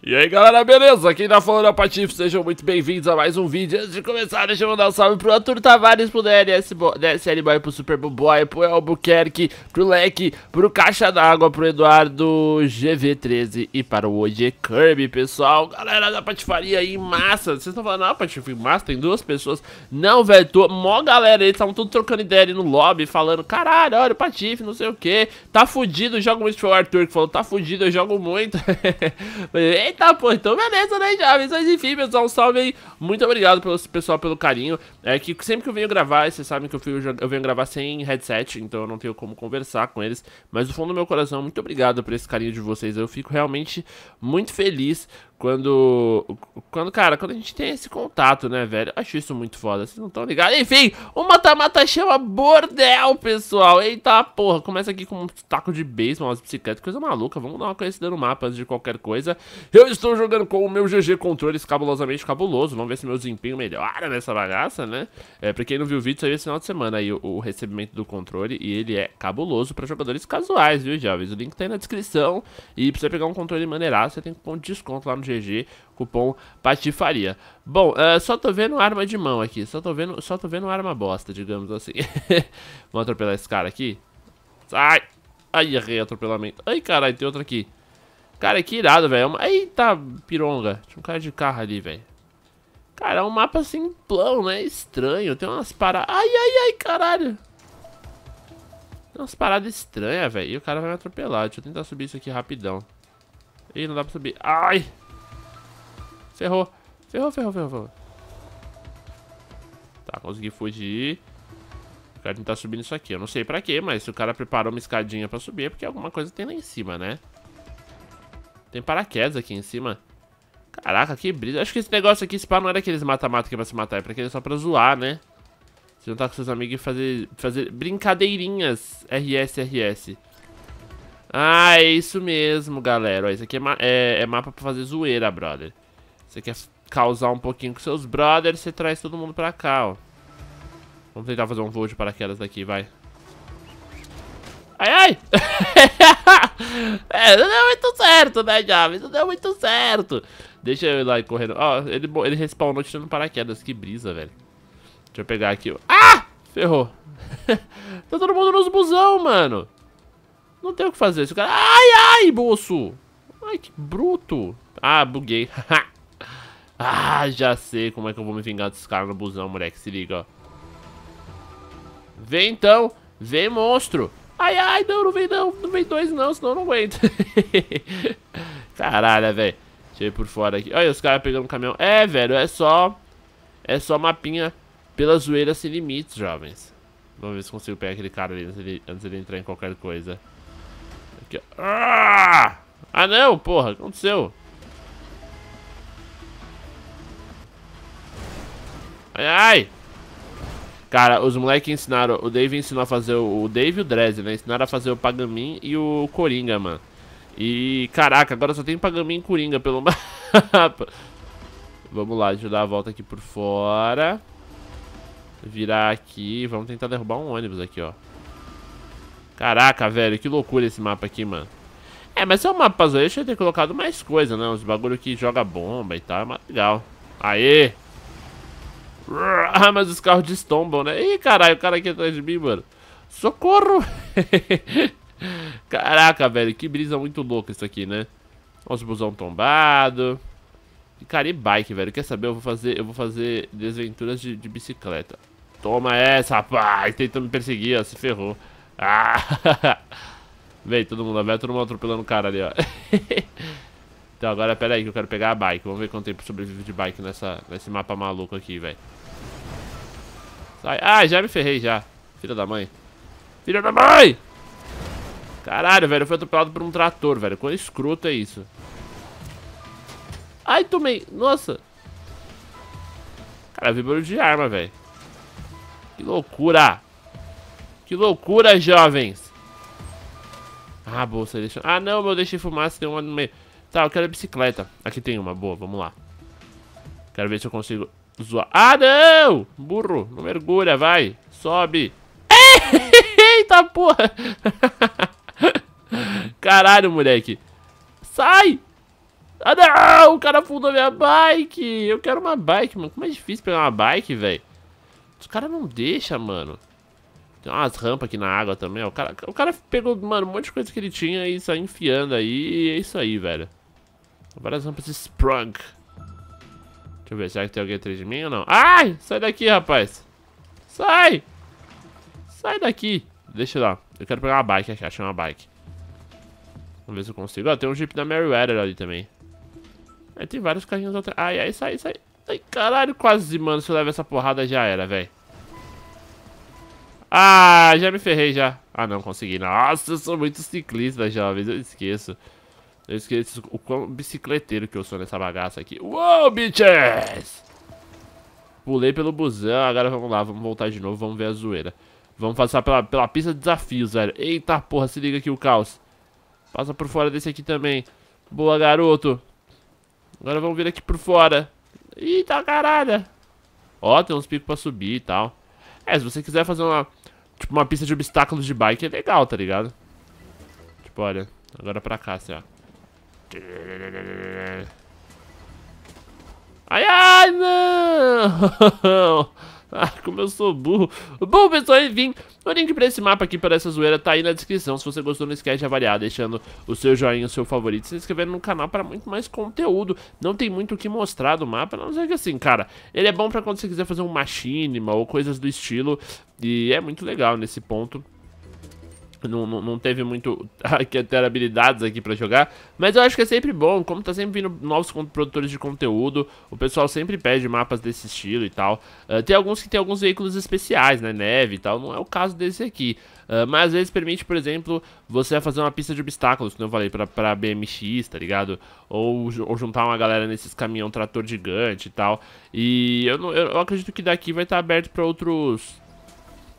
E aí galera, beleza? Quem tá falando é o Patife, sejam muito bem-vindos a mais um vídeo Antes de começar, deixa eu mandar um salve pro Arthur Tavares, pro DLS, DSL Boy, pro Super Boy, pro Albuquerque, pro Leque, pro Caixa d'Água, pro Eduardo GV13 e para o OG Kirby, pessoal Galera da patifaria aí, massa, vocês estão falando, ah, Patife, massa, tem duas pessoas Não, velho, tô, mó galera, eles estavam todos trocando ideia ali no lobby, falando Caralho, olha o Patife, não sei o que, tá fudido, eu jogo muito, foi o Arthur que falou, tá fudido, eu jogo muito Eita, pô, então beleza, né, Javes? Mas enfim, pessoal, um salve aí. Muito obrigado, pelo, pessoal, pelo carinho. É que sempre que eu venho gravar, vocês sabem que eu, fui, eu venho gravar sem headset, então eu não tenho como conversar com eles. Mas do fundo do meu coração, muito obrigado por esse carinho de vocês. Eu fico realmente muito feliz quando. Quando, cara, quando a gente tem esse contato, né, velho? Eu acho isso muito foda. Vocês não estão ligados. Enfim, o mata-mata chama bordel, pessoal. Eita porra. Começa aqui com um taco de beisebol, umas bicicletas, coisa maluca. Vamos dar uma conhecida no mapa antes de qualquer coisa. Eu estou jogando com o meu GG controles cabulosamente cabuloso. Vamos ver se meu desempenho melhora nessa bagaça, né? É, pra quem não viu o vídeo, saiu é esse final de semana aí o, o recebimento do controle. E ele é cabuloso pra jogadores casuais, viu, jovens? O link tá aí na descrição. E pra você pegar um controle maneirado, você tem um desconto lá no GG, cupom patifaria. Bom, uh, só tô vendo arma de mão aqui, só tô vendo, só tô vendo arma bosta, digamos assim. Vamos atropelar esse cara aqui? Sai! Ai, errei atropelamento. Ai, caralho, tem outro aqui. Cara, que irado, velho. É eita, pironga. Tinha um cara de carro ali, velho. Cara, é um mapa simplão, né? Estranho. Tem umas paradas... Ai, ai, ai, caralho. Tem umas paradas estranhas, velho. E o cara vai me atropelar. Deixa eu tentar subir isso aqui rapidão. Ih, não dá pra subir. Ai! Ferrou. Ferrou, ferrou, ferrou, ferrou. Tá, consegui fugir. O cara tá subindo isso aqui. Eu não sei pra quê, mas se o cara preparou uma escadinha pra subir, é porque alguma coisa tem lá em cima, né? Tem paraquedas aqui em cima. Caraca, que brisa. Acho que esse negócio aqui, esse pá, não era aqueles mata-mata que é pra se matar. É pra aquele só pra zoar, né? Se juntar tá com seus amigos e fazer, fazer brincadeirinhas. RS, RS. Ah, é isso mesmo, galera. Ó, isso aqui é, ma é, é mapa pra fazer zoeira, brother. Você quer causar um pouquinho com seus brothers, você traz todo mundo pra cá, ó. Vamos tentar fazer um voo de paraquedas daqui, vai. Ai, ai! é, não deu muito certo, né, Javi? Não deu muito certo. Deixa eu ir lá correndo. Ó, oh, ele, ele respawnou tirando paraquedas. Que brisa, velho. Deixa eu pegar aqui. Ah! Ferrou. tá todo mundo nos busão, mano. Não tem o que fazer. Esse cara... Ai, ai, moço! Ai, que bruto. Ah, buguei. Ah, já sei como é que eu vou me vingar desses caras no busão, moleque. Se liga, ó. Vem, então. Vem, monstro. Ai, ai, não, não vem não. Não vem dois não, senão eu não aguento. Caralho, velho. Deixa eu ir por fora aqui. Olha os caras pegando o caminhão. É, velho, é só... É só mapinha pela zoeira sem limites, jovens. Vamos ver se consigo pegar aquele cara ali antes de, antes de entrar em qualquer coisa. Aqui, ó. Ah! ah, não, porra. O que aconteceu? Ai, Cara, os moleques ensinaram, o Dave ensinou a fazer o, Dave e o Drez, né? Ensinaram a fazer o Pagamin e o Coringa, mano. E caraca, agora só tem Pagamin e Coringa pelo mapa. Vamos lá, deixa eu dar a volta aqui por fora. Virar aqui, vamos tentar derrubar um ônibus aqui, ó. Caraca, velho, que loucura esse mapa aqui, mano. É, mas é um mapa azul, eu ter colocado mais coisa, né? Uns bagulho que joga bomba e tal, é legal. Aê! Ah, mas os carros destombam, né? Ih, caralho, o cara aqui atrás de mim, mano. Socorro! Caraca, velho, que brisa muito louca isso aqui, né? Olha os busão tombado. Cara, e bike, velho? Quer saber? Eu vou fazer, eu vou fazer desventuras de, de bicicleta. Toma essa, rapaz! Tentou me perseguir, ó. Se ferrou. Ah! todo mundo, velho. Todo mundo atropelando o cara ali, ó. Então agora pera aí que eu quero pegar a bike. Vamos ver quanto tempo sobrevive de bike nessa, nesse mapa maluco aqui, velho. Sai. Ah, já me ferrei já. Filha da mãe. Filha da mãe! Caralho, velho, eu fui atropelado por um trator, velho. Quão escroto é isso? Ai, tomei. Nossa. Cara, vibrou de arma, velho. Que loucura. Que loucura, jovens. Ah, bolsa, deixa... Ah, não, eu deixei fumaça, um uma no meio. Tá, eu quero a bicicleta. Aqui tem uma, boa, vamos lá. Quero ver se eu consigo zoar. Ah, não! Burro, não mergulha, vai. Sobe. Eita porra! Caralho, moleque. Sai! Ah, não! O cara afundou minha bike! Eu quero uma bike, mano. Como é difícil pegar uma bike, velho. Os caras não deixam, mano. Tem umas rampas aqui na água também. O cara, o cara pegou, mano, um monte de coisa que ele tinha e saiu enfiando aí. E é isso aí, velho. São várias rampas de Sprung. Deixa eu ver, será que tem alguém atrás de mim ou não? Ai! Sai daqui, rapaz! Sai! Sai daqui! Deixa eu lá. Eu quero pegar uma bike aqui, achei uma bike. Vamos ver se eu consigo. Ó, tem um Jeep da Meriwether ali também. Aí tem vários carrinhos atrás. Ai, ai, sai, sai. Ai, caralho, quase, mano. Se eu levar essa porrada, já era, velho. Ah, já me ferrei já. Ah, não, consegui. Nossa, eu sou muito ciclista, jovens. Eu esqueço. Eu esqueci o quão bicicleteiro que eu sou nessa bagaça aqui. Uou, bitches! Pulei pelo busão, agora vamos lá, vamos voltar de novo, vamos ver a zoeira. Vamos passar pela, pela pista de desafios, velho. Eita porra, se liga aqui o caos. Passa por fora desse aqui também. Boa, garoto. Agora vamos vir aqui por fora. Eita caralho. Ó, tem uns picos pra subir e tal. É, se você quiser fazer uma, tipo, uma pista de obstáculos de bike, é legal, tá ligado? Tipo, olha, agora pra cá, assim, ó. Ai, ai, não! Ah, como eu sou burro. Bom, pessoal, enfim, o link pra esse mapa aqui, para essa zoeira, tá aí na descrição. Se você gostou, não esquece de avaliar, deixando o seu joinha, o seu favorito, se inscrevendo no canal para muito mais conteúdo. Não tem muito o que mostrar do mapa, não sei que assim, cara, ele é bom pra quando você quiser fazer um machinima ou coisas do estilo. E é muito legal nesse ponto. Não, não, não, teve muito que ter habilidades aqui para jogar, mas eu acho que é sempre bom, como tá sempre vindo novos produtores de conteúdo, o pessoal sempre pede mapas desse estilo e tal. Uh, tem alguns que tem alguns veículos especiais, né, neve e tal, não é o caso desse aqui. Uh, mas às vezes permite, por exemplo, você fazer uma pista de obstáculos, como eu falei, pra, pra BMX, tá ligado? Ou, ou juntar uma galera nesses caminhão trator gigante e tal. E eu, não, eu, eu acredito que daqui vai estar tá aberto para outros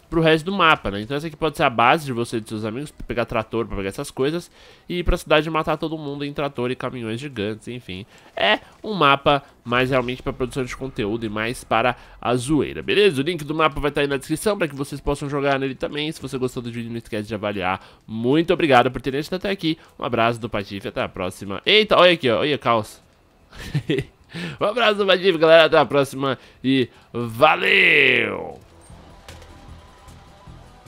pro resto do mapa, né? Então essa aqui pode ser a base de você e de seus amigos, pra pegar trator, pra pegar essas coisas, e ir pra cidade matar todo mundo em trator e caminhões gigantes, enfim. É um mapa mais realmente pra produção de conteúdo e mais para a zoeira, beleza? O link do mapa vai estar tá aí na descrição pra que vocês possam jogar nele também. Se você gostou do vídeo, não esquece de avaliar. Muito obrigado por terem assistido até aqui. Um abraço do Patife, até a próxima. Eita, olha aqui, olha olha caos. um abraço do Patife, galera, até a próxima e valeu!